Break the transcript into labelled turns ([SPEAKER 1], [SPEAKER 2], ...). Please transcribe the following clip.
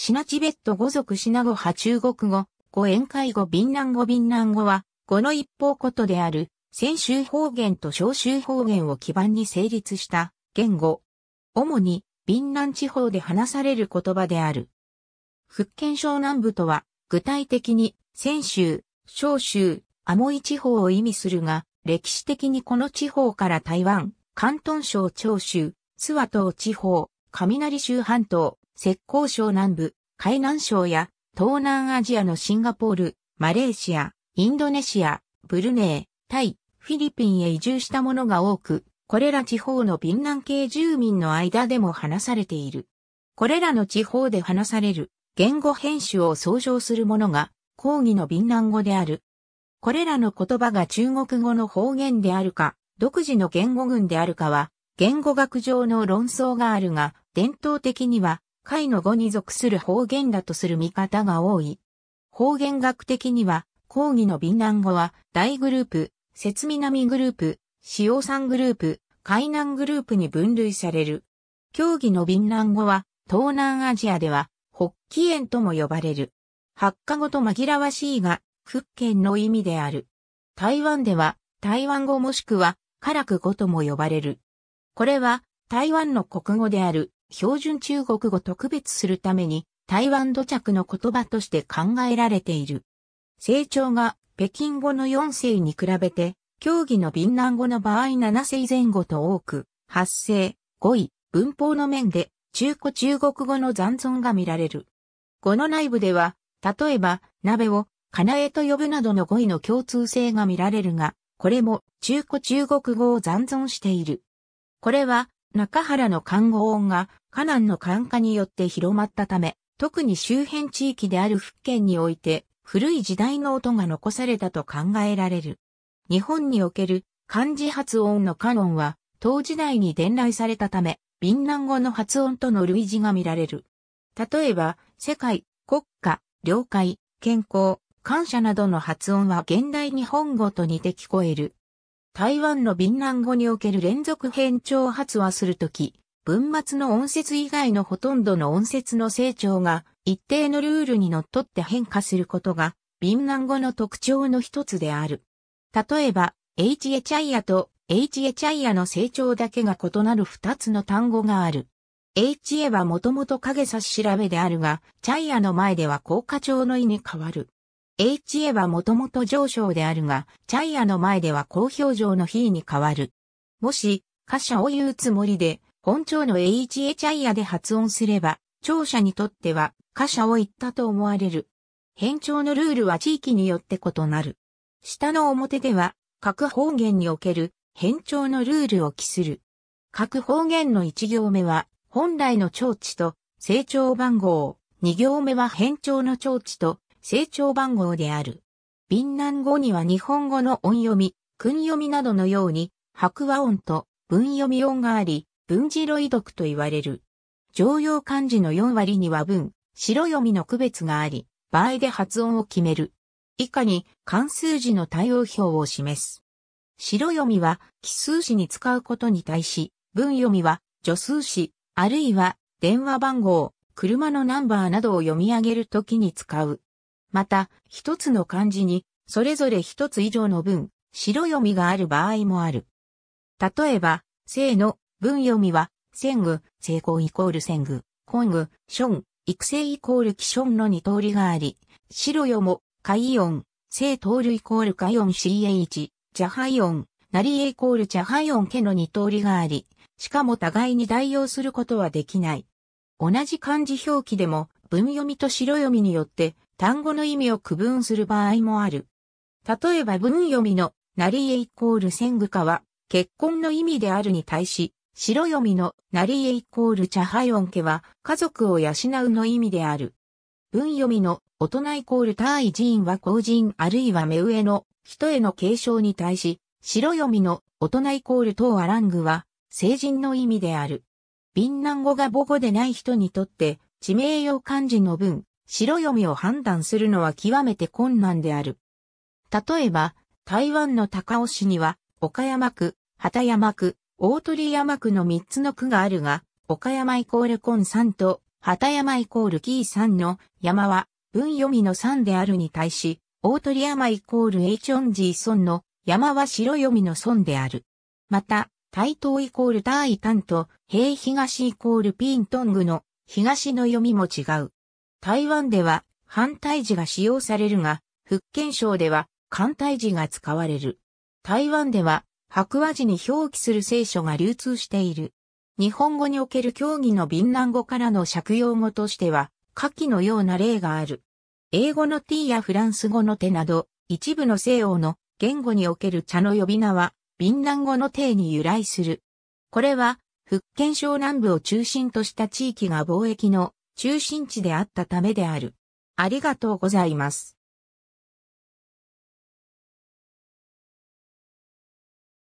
[SPEAKER 1] シナチベット語族シナ語派中国語、語宴会語ビンナン語ビンナン語は、語の一方ことである、先州方言と小州方言を基盤に成立した言語。主に、ビンナン地方で話される言葉である。福建省南部とは、具体的に、先州、小州、アモイ地方を意味するが、歴史的にこの地方から台湾、広東省長州、諏訪島地方、雷州半島、浙江省南部、海南省や東南アジアのシンガポール、マレーシア、インドネシア、ブルネー、タイ、フィリピンへ移住した者が多く、これら地方のビンラン系住民の間でも話されている。これらの地方で話される言語編集を総称するものが講義のビンラン語である。これらの言葉が中国語の方言であるか、独自の言語群であるかは、言語学上の論争があるが、伝統的には回の語に属する方言だとする見方が多い。方言学的には、講義の敏南語は、大グループ、節南グループ、潮山グループ、海南グループに分類される。競技の敏南語は、東南アジアでは、北起園とも呼ばれる。発火語と紛らわしいが、福建の意味である。台湾では、台湾語もしくは、唐く語とも呼ばれる。これは、台湾の国語である、標準中国語特別するために台湾土着の言葉として考えられている。成長が北京語の4世に比べて、競技の便南語の場合7世前後と多く、発生、語位、文法の面で中古中国語の残存が見られる。語の内部では、例えば、鍋を、かなえと呼ぶなどの語彙の共通性が見られるが、これも中古中国語を残存している。これは中原の漢語音が河南の漢化によって広まったため、特に周辺地域である福建において古い時代の音が残されたと考えられる。日本における漢字発音のカノンは、当時代に伝来されたため、ビンン語の発音との類似が見られる。例えば、世界、国家、領海、健康、感謝などの発音は現代日本語と似て聞こえる。台湾の敏南語における連続変調発話するとき、文末の音節以外のほとんどの音節の成長が一定のルールにのっとって変化することが、敏南語の特徴の一つである。例えば、h エチャイアと h エチャイアの成長だけが異なる二つの単語がある。h エはもともと影差し調べであるが、チャイアの前では高果調の意に変わる。HA はもともと上昇であるが、チャイアの前では高表情の比に変わる。もし、歌詞を言うつもりで、本庁の HA チャイアで発音すれば、聴者にとっては歌詞を言ったと思われる。変調のルールは地域によって異なる。下の表では、各方言における変調のルールを記する。各方言の1行目は、本来の聴地と成長番号、2行目は変調の聴地と成長番号である。ビ南語には日本語の音読み、訓読みなどのように、白話音と文読み音があり、文字路遺読と言われる。常用漢字の4割には文、白読みの区別があり、場合で発音を決める。以下に関数字の対応表を示す。白読みは奇数字に使うことに対し、文読みは助数詞、あるいは電話番号、車のナンバーなどを読み上げるときに使う。また、一つの漢字に、それぞれ一つ以上の文、白読みがある場合もある。例えば、正の文読みは、戦具、成功イコール戦具、今具、ション、育成イコール気ションの二通りがあり、白読も、オン、正通るイコールカイオン CH、ジャハイン、なりイコールチャハイ音家の二通りがあり、しかも互いに代用することはできない。同じ漢字表記でも、文読みと白読みによって単語の意味を区分する場合もある。例えば文読みのなりえイコールン具化は結婚の意味であるに対し、白読みのなりえイコール茶オン家は家族を養うの意味である。文読みの大人イコール寺人は後人あるいは目上の人への継承に対し、白読みの大人イコール等アラングは成人の意味である。敏南語が母語でない人にとって地名用漢字の文、白読みを判断するのは極めて困難である。例えば、台湾の高尾市には、岡山区、畑山区、大鳥山区の3つの区があるが、岡山イコールコン3と、畑山イコールキー3の山は、文読みの3であるに対し、大鳥山イコールエイチョンジーソンの山は白読みの孫である。また、台東イコール大ンと、平東イコールピントングの東の読みも違う。台湾では反対字が使用されるが、福建省では反対字が使われる。台湾では白話字に表記する聖書が流通している。日本語における競技の敏南語からの借用語としては、下記のような例がある。英語の t やフランス語の手など、一部の西欧の言語における茶の呼び名は、敏南語の定に由来する。これは、福建省南部を中心とした地域が貿易の中心地であったためである。ありがとうございます。